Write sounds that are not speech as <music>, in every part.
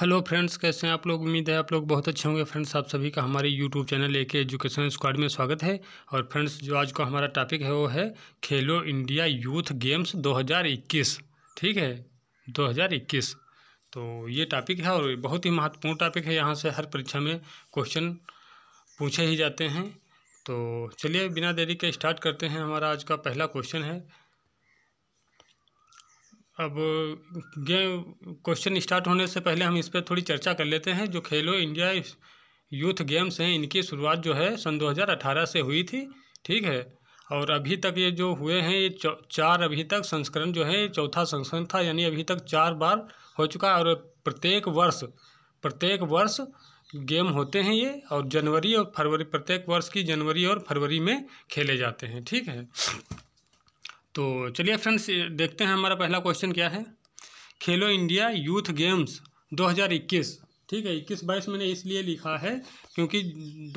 hello friends कैसे हैं आप लोग उम्मीद है आप लोग बहुत अच्छे होंगे फ्रेंड्स आप सभी का हमारे यूट्यूब चैनल लेके एजुकेशन स्क्वाड में स्वागत है और फ्रेंड्स जो आज का हमारा टॉपिक है वो है खेलो इंडिया यूथ गेम्स 2021 ठीक है 2021 तो ये टॉपिक है और बहुत ही महत्वपूर्ण टॉपिक है यहाँ से हर परीक्षा में क्वेश्चन पूछे ही जाते हैं तो चलिए बिना देरी के स्टार्ट करते हैं हमारा आज का पहला क्वेश्चन है अब गेम क्वेश्चन स्टार्ट होने से पहले हम इस पर थोड़ी चर्चा कर लेते हैं जो खेलो इंडिया यूथ गेम्स हैं इनकी शुरुआत जो है सन 2018 से हुई थी ठीक है और अभी तक ये जो हुए हैं ये चार अभी तक संस्करण जो है चौथा संस्करण था यानी अभी तक चार बार हो चुका है और प्रत्येक वर्ष प्रत्येक वर्ष गेम होते हैं ये और जनवरी और फरवरी प्रत्येक वर्ष की जनवरी और फरवरी में खेले जाते हैं ठीक है तो चलिए फ्रेंड्स देखते हैं हमारा पहला क्वेश्चन क्या है खेलो इंडिया यूथ गेम्स 2021 ठीक है इक्कीस बाईस मैंने इसलिए लिखा है क्योंकि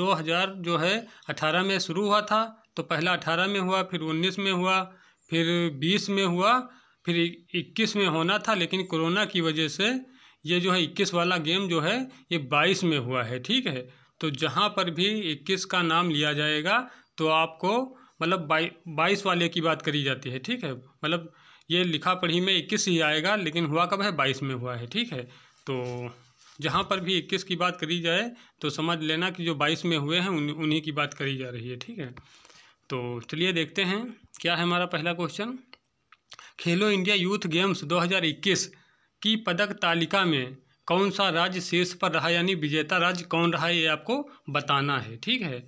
2000 जो है 18 में शुरू हुआ था तो पहला 18 में हुआ फिर 19 में हुआ फिर 20 में हुआ फिर 21 में होना था लेकिन कोरोना की वजह से ये जो है 21 वाला गेम जो है ये 22 में हुआ है ठीक है तो जहाँ पर भी 21 का नाम लिया जाएगा तो आपको मतलब बाई बाईस वाले की बात करी जाती है ठीक है मतलब ये लिखा पढ़ी में इक्कीस ही आएगा लेकिन हुआ कब है बाईस में हुआ है ठीक है तो जहाँ पर भी इक्कीस की बात करी जाए तो समझ लेना कि जो बाईस में हुए हैं उन उन्हीं की बात करी जा रही है ठीक है तो चलिए देखते हैं क्या है हमारा पहला क्वेश्चन खेलो इंडिया यूथ गेम्स 2021 की पदक तालिका में कौन सा राज्य शीर्ष पर रहा यानी विजेता राज्य कौन रहा ये आपको बताना है ठीक है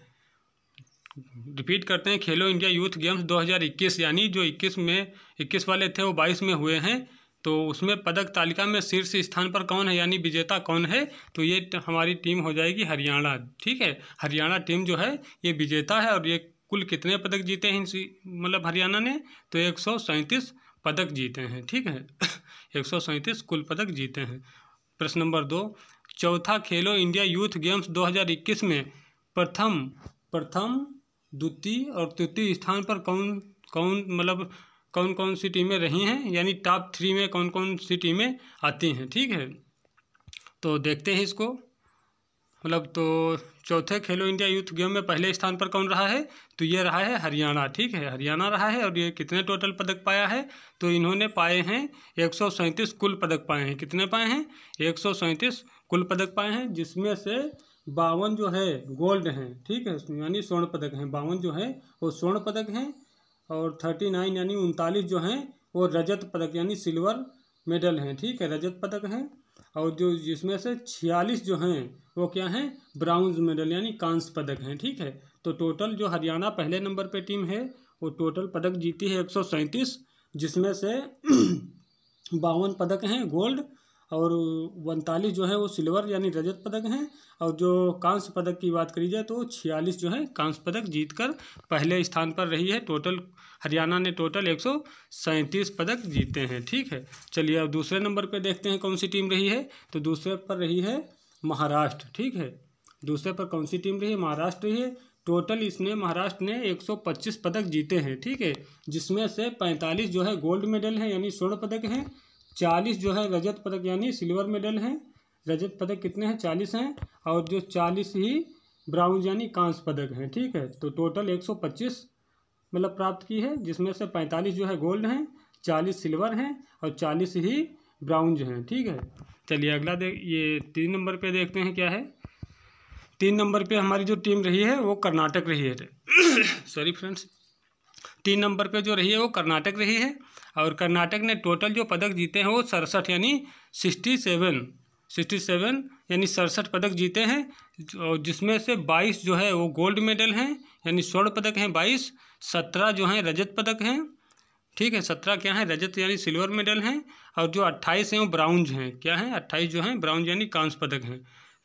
रिपीट करते हैं खेलो इंडिया यूथ गेम्स 2021 यानी जो 21 में 21 वाले थे वो 22 में हुए हैं तो उसमें पदक तालिका में शीर्ष स्थान पर कौन है यानी विजेता कौन है तो ये हमारी टीम हो जाएगी हरियाणा ठीक है हरियाणा टीम जो है ये विजेता है और ये कुल कितने पदक जीते हैं मतलब हरियाणा ने तो एक पदक जीते हैं ठीक है <coughs> एक कुल पदक जीते हैं प्रश्न नंबर दो चौथा खेलो इंडिया यूथ गेम्स 2021 में प्रथम प्रथम द्वितीय और तृतीय स्थान पर कौन कौन मतलब कौन कौन सी टीमें रही हैं यानी टॉप थ्री में कौन कौन सी टीमें आती हैं ठीक है तो देखते हैं इसको मतलब तो चौथे खेलो इंडिया यूथ गेम में पहले स्थान पर कौन रहा है तो ये रहा है हरियाणा ठीक है हरियाणा रहा है और ये कितने टोटल पदक पाया है तो इन्होंने पाए हैं एक कुल पदक पाए हैं कितने पाए हैं एक कुल पदक पाए हैं जिसमें से बावन जो है गोल्ड हैं ठीक है यानी स्वर्ण पदक हैं बावन जो है वो स्वर्ण पदक हैं और थर्टी नाइन यानी उनतालीस जो हैं वो रजत पदक यानी सिल्वर मेडल हैं ठीक है रजत पदक हैं और जो जिसमें से छियालीस जो हैं वो क्या हैं ब्राउन्ज मेडल यानी कांस्य पदक हैं ठीक है तो टोटल जो हरियाणा पहले नंबर पे टीम है वो टोटल पदक जीती है एक जिसमें से <clears throat> बावन पदक हैं गोल्ड और उनतालीस जो है वो सिल्वर यानी रजत पदक हैं और जो कांस्य पदक की बात करी जाए तो छियालीस जो है कांस्य पदक जीतकर पहले स्थान पर रही है टोटल हरियाणा ने टोटल एक सौ सैंतीस पदक जीते हैं ठीक है चलिए अब दूसरे नंबर पर देखते हैं कौन सी टीम रही है तो दूसरे पर रही है महाराष्ट्र ठीक है दूसरे पर कौन सी टीम रही है महाराष्ट्र रही है टोटल इसने महाराष्ट्र ने 125 पदक जीते हैं ठीक है जिसमें से 45 जो है गोल्ड मेडल हैं यानी स्वर्ण पदक हैं चालीस जो है रजत पदक यानी सिल्वर मेडल हैं रजत पदक कितने हैं चालीस हैं और जो चालीस ही ब्राउन यानी कांस्य पदक हैं ठीक है तो टोटल एक सौ पच्चीस मतलब प्राप्त की है जिसमें से पैंतालीस जो है गोल्ड हैं चालीस सिल्वर हैं और चालीस ही जो हैं ठीक है चलिए अगला देख ये तीन नंबर पे देखते हैं क्या है तीन नंबर पे हमारी जो टीम रही है वो कर्नाटक रही है सॉरी <coughs> फ्रेंड्स तीन नंबर पे जो रही है वो कर्नाटक रही है और कर्नाटक ने टोटल जो पदक जीते हैं वो सड़सठ यानी सिक्सटी सेवन सिक्सटी सेवन यानी सड़सठ पदक जीते हैं और जिसमें से बाईस जो है वो गोल्ड मेडल हैं यानी स्वर्ण पदक हैं बाईस सत्रह जो हैं रजत पदक हैं ठीक है सत्रह क्या है रजत यानी सिल्वर मेडल हैं और जो अट्ठाईस हैं वो ब्राउन्ज हैं क्या हैं अट्ठाईस जो हैं ब्राउन्ज यानी कांस पदक हैं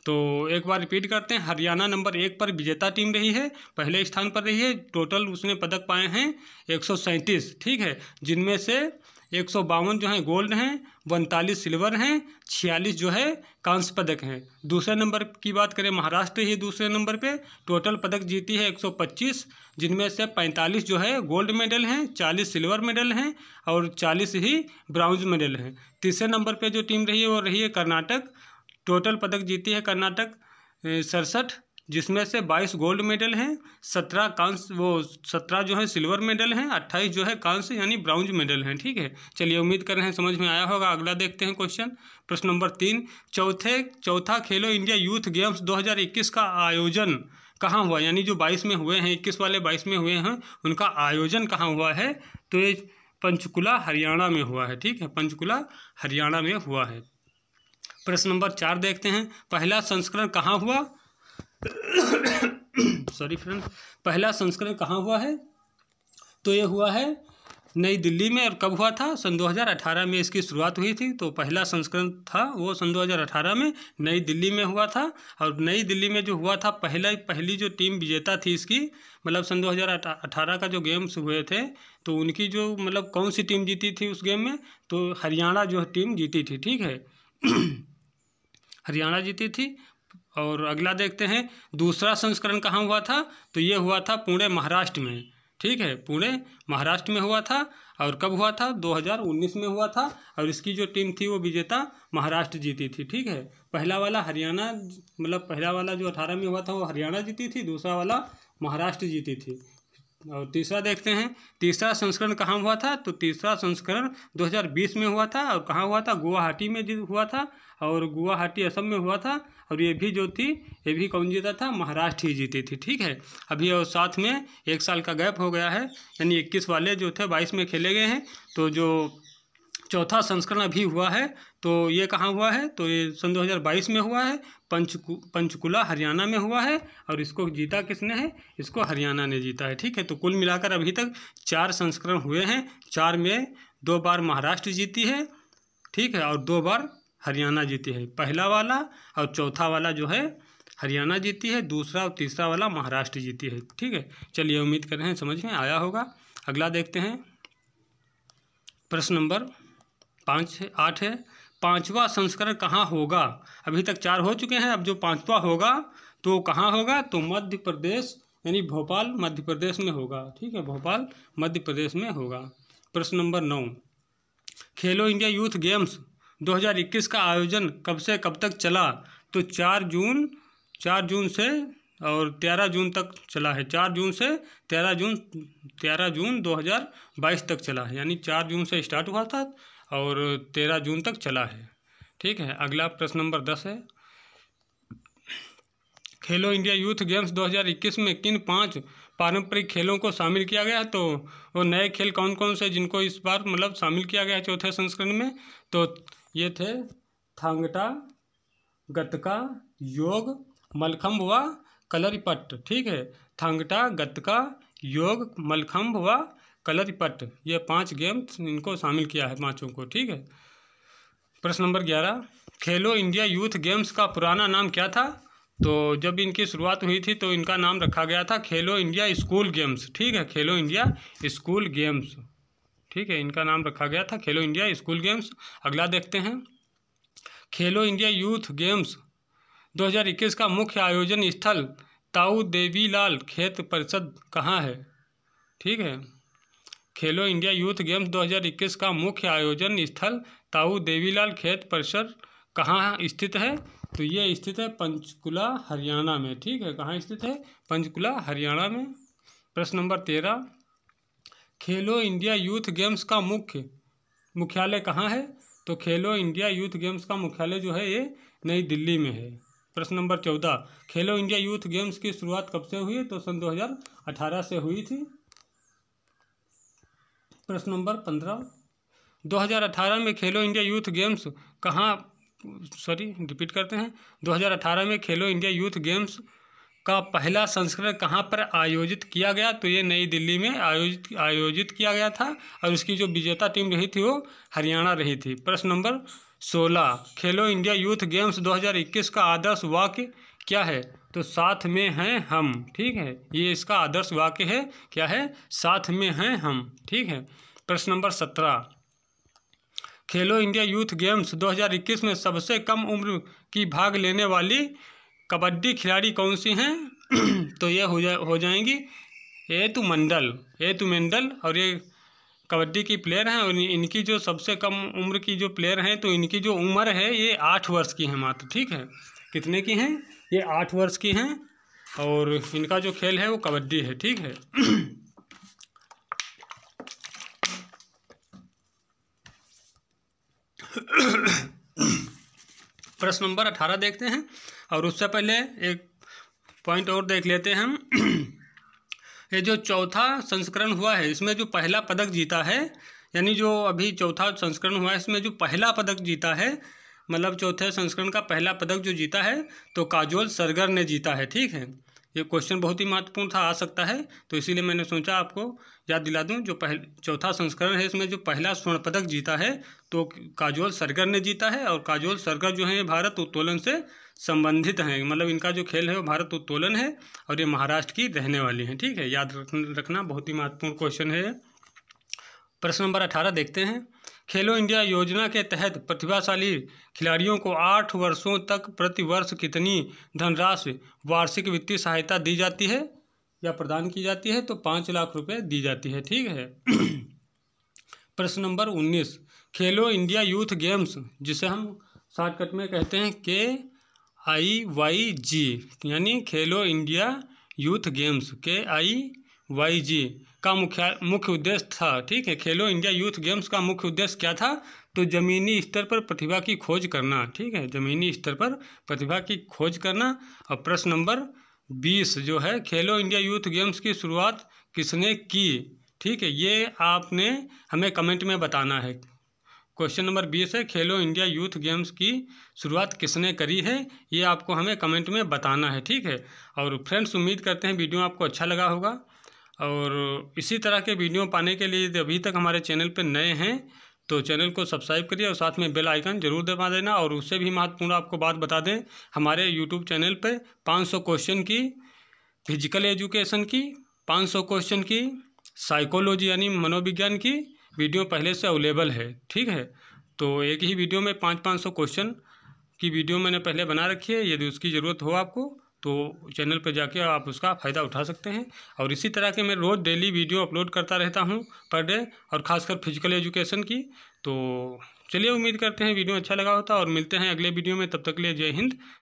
तो एक बार रिपीट करते हैं हरियाणा नंबर एक पर विजेता टीम रही है पहले स्थान पर रही है टोटल उसने पदक पाए हैं एक ठीक है जिनमें से एक सौ बावन जो हैं गोल्ड हैं उनतालीस सिल्वर हैं छियालीस जो है कांस्य पदक हैं दूसरे नंबर की बात करें महाराष्ट्र ही दूसरे नंबर पे टोटल पदक जीती है 125 जिनमें से 45 जो है गोल्ड मेडल हैं 40 सिल्वर मेडल हैं और 40 ही ब्राउन्ज मेडल हैं तीसरे नंबर पे जो टीम रही है वो रही है कर्नाटक टोटल पदक जीती है कर्नाटक सड़सठ जिसमें से बाईस गोल्ड मेडल हैं सत्रह कांस वो सत्रह जो है सिल्वर मेडल हैं अट्ठाईस जो है कांस यानी ब्राउन्ज मेडल हैं ठीक है चलिए उम्मीद कर रहे हैं समझ में आया होगा अगला देखते हैं क्वेश्चन प्रश्न नंबर तीन चौथे चौथा खेलो इंडिया यूथ गेम्स 2021 का आयोजन कहाँ हुआ यानी जो बाईस में हुए हैं इक्कीस वाले बाईस में हुए हैं उनका आयोजन कहाँ हुआ है तो ये पंचकुला हरियाणा में हुआ है ठीक है पंचकुला हरियाणा में हुआ है प्रश्न नंबर चार देखते हैं पहला संस्करण कहाँ हुआ सॉरी फ्रेंड पहला संस्करण कहाँ हुआ है तो ये हुआ है नई दिल्ली में और कब हुआ था सन 2018 में इसकी शुरुआत हुई थी तो पहला संस्करण था वो सन 2018 में नई दिल्ली में हुआ था और नई दिल्ली में जो हुआ था पहला पहली जो टीम विजेता थी इसकी मतलब सन 2018 का जो गेम्स हुए थे तो उनकी जो मतलब कौन सी टीम जीती थी उस गेम में तो हरियाणा जो टीम जीती थी ठीक है हरियाणा जीती थी और अगला देखते हैं दूसरा संस्करण कहाँ हुआ था तो ये हुआ था पुणे महाराष्ट्र में ठीक है पुणे महाराष्ट्र में हुआ था और कब हुआ था 2019 में हुआ था और इसकी जो टीम थी वो विजेता महाराष्ट्र जीती थी ठीक है पहला वाला हरियाणा मतलब पहला वाला जो अठारह में हुआ था वो हरियाणा जीती थी दूसरा वाला महाराष्ट्र जीती थी और तीसरा देखते हैं तीसरा संस्करण कहाँ हुआ था तो तीसरा संस्करण 2020 में हुआ था और कहाँ हुआ था गुवाहाटी में हुआ था और गुवाहाटी असम में हुआ था और ये भी जो थी ये भी कौन जीता था महाराष्ट्र ही जीती थी ठीक है अभी और साथ में एक साल का गैप हो गया है यानी इक्कीस वाले जो थे बाईस में खेले गए हैं तो जो चौथा संस्करण अभी हुआ है तो ये कहाँ हुआ है तो ये सन 2022 में हुआ है पंचकु पंचकुला हरियाणा में हुआ है और इसको जीता किसने है इसको हरियाणा ने जीता है ठीक है तो कुल मिलाकर अभी तक चार संस्करण हुए हैं चार में दो बार महाराष्ट्र जीती है ठीक है और दो बार हरियाणा जीती है पहला वाला और चौथा वाला जो है हरियाणा जीती है दूसरा और तीसरा वाला महाराष्ट्र जीती है ठीक है चलिए उम्मीद कर रहे हैं समझ में आया होगा अगला देखते हैं प्रश्न नंबर पाँच आठ है पाँचवा संस्करण कहाँ होगा अभी तक चार हो चुके हैं अब जो पाँचवा होगा तो कहाँ होगा तो मध्य प्रदेश यानी भोपाल मध्य प्रदेश में होगा ठीक है भोपाल मध्य प्रदेश में होगा प्रश्न नंबर नौ खेलो इंडिया यूथ गेम्स 2021 का आयोजन कब से कब तक चला तो चार जून चार जून से और तेरह जून तक चला है चार जून से तेरह जून तेरह जून 2022 तक चला है यानी चार जून से स्टार्ट हुआ था और तेरह जून तक चला है ठीक है अगला प्रश्न नंबर दस है खेलो इंडिया यूथ गेम्स 2021 में किन पांच पारंपरिक खेलों को शामिल किया गया है तो वो नए खेल कौन कौन से जिनको इस बार मतलब शामिल किया गया चौथे संस्करण में तो ये थे थांगटा गतका योग मलखम्ब व कलरीपट ठीक है थांगटा गतका योग मलखम्ब व कलर पट ये पांच गेम इनको शामिल किया है पांचों को ठीक है प्रश्न नंबर ग्यारह खेलो इंडिया यूथ गेम्स का पुराना नाम क्या था तो जब इनकी शुरुआत हुई थी तो इनका नाम रखा गया था खेलो इंडिया स्कूल गेम्स ठीक है खेलो इंडिया स्कूल गेम्स ठीक है इनका नाम रखा गया था खेलो इंडिया स्कूल गेम्स अगला देखते हैं खेलो इंडिया यूथ गेम्स 2021 का मुख्य आयोजन स्थल ताऊ देवीलाल खेत परिषद कहाँ है ठीक है खेलो इंडिया यूथ गेम्स 2021 का मुख्य आयोजन स्थल ताऊ देवीलाल खेत परिसर कहाँ स्थित है तो ये स्थित है पंचकुला हरियाणा में ठीक है कहाँ स्थित है पंचकुला हरियाणा में प्रश्न नंबर तेरह खेलो इंडिया यूथ गेम्स का मुख्य मुख्यालय कहाँ है तो खेलो इंडिया यूथ गेम्स का मुख्यालय जो है ये नई दिल्ली में है प्रश्न नंबर चौदह खेलो इंडिया यूथ गेम्स की शुरुआत कब से हुई तो सन दो से हुई थी प्रश्न नंबर पंद्रह 2018 में खेलो इंडिया यूथ गेम्स कहाँ सॉरी रिपीट करते हैं 2018 में खेलो इंडिया यूथ गेम्स का पहला संस्करण कहाँ पर आयोजित किया गया तो ये नई दिल्ली में आयोजित आयोजित किया गया था और उसकी जो विजेता टीम रही थी वो हरियाणा रही थी प्रश्न नंबर सोलह खेलो इंडिया यूथ गेम्स 2021 का आदर्श वाक्य क्या है तो साथ में हैं हम ठीक है ये इसका आदर्श वाक्य है क्या है साथ में हैं हम ठीक है प्रश्न नंबर सत्रह खेलो इंडिया यूथ गेम्स 2021 में सबसे कम उम्र की भाग लेने वाली कबड्डी खिलाड़ी कौन सी हैं <clears throat> तो ये हो जा हो जाएंगी एतु मंडल एतु मंडल और ये कबड्डी की प्लेयर हैं और इनकी जो सबसे कम उम्र की जो प्लेयर हैं तो इनकी जो उम्र है ये आठ वर्ष की है मात्र ठीक है कितने की हैं ये आठ वर्ष की हैं और इनका जो खेल है वो कबड्डी है ठीक है प्रश्न नंबर अठारह देखते हैं और उससे पहले एक पॉइंट और देख लेते हैं हम ये जो चौथा संस्करण हुआ है इसमें जो पहला पदक जीता है यानी जो अभी चौथा संस्करण हुआ है इसमें जो पहला पदक जीता है मतलब चौथे संस्करण का पहला पदक जो जीता है तो काजोल सरगर ने जीता है ठीक है ये क्वेश्चन बहुत ही महत्वपूर्ण था आ सकता है तो इसीलिए मैंने सोचा आपको याद दिला दूं जो पहले चौथा संस्करण है इसमें जो पहला स्वर्ण पदक जीता है तो काजोल सरगर ने जीता है और काजोल सरगर जो है ये भारत उत्तोलन से संबंधित हैं मतलब इनका जो खेल है वो भारत उत्तोलन है और ये महाराष्ट्र की रहने वाली हैं ठीक है याद रखना बहुत ही महत्वपूर्ण क्वेश्चन है प्रश्न नंबर अठारह देखते हैं खेलो इंडिया योजना के तहत प्रतिभाशाली खिलाड़ियों को आठ वर्षों तक प्रतिवर्ष कितनी धनराशि वार्षिक वित्तीय सहायता दी जाती है या प्रदान की जाती है तो पाँच लाख रुपए दी जाती है ठीक है <clears throat> प्रश्न नंबर उन्नीस खेलो इंडिया यूथ गेम्स जिसे हम शॉर्टकट में कहते हैं के आई वाई जी यानी खेलो इंडिया यूथ गेम्स के आई वाई जी का मुख्य मुख्य उद्देश्य था ठीक है खेलो इंडिया यूथ गेम्स का मुख्य उद्देश्य क्या था तो ज़मीनी स्तर पर प्रतिभा की खोज करना ठीक है ज़मीनी स्तर पर प्रतिभा की खोज करना और प्रश्न नंबर बीस जो है खेलो इंडिया यूथ गेम्स की शुरुआत किसने की ठीक है ये आपने हमें कमेंट में बताना है क्वेश्चन नंबर बीस है खेलो इंडिया यूथ गेम्स की शुरुआत किसने करी है ये आपको हमें कमेंट में बताना है ठीक है और फ्रेंड्स उम्मीद करते हैं वीडियो आपको अच्छा लगा होगा और इसी तरह के वीडियो पाने के लिए यदि अभी तक हमारे चैनल पर नए हैं तो चैनल को सब्सक्राइब करिए और साथ में बेल आइकन जरूर दबा देना और उससे भी महत्वपूर्ण आपको बात बता दें हमारे यूट्यूब चैनल पर 500 क्वेश्चन की फिजिकल एजुकेशन की 500 क्वेश्चन की साइकोलॉजी यानी मनोविज्ञान की वीडियो पहले से अवेलेबल है ठीक है तो एक ही वीडियो में पाँच पाँच सौ क्वेश्चन की वीडियो मैंने पहले बना रखी है यदि उसकी ज़रूरत हो आपको तो चैनल पर जाके आप उसका फ़ायदा उठा सकते हैं और इसी तरह के मैं रोज़ डेली वीडियो अपलोड करता रहता हूँ पर डे और ख़ासकर फिजिकल एजुकेशन की तो चलिए उम्मीद करते हैं वीडियो अच्छा लगा होता और मिलते हैं अगले वीडियो में तब तक के लिए जय हिंद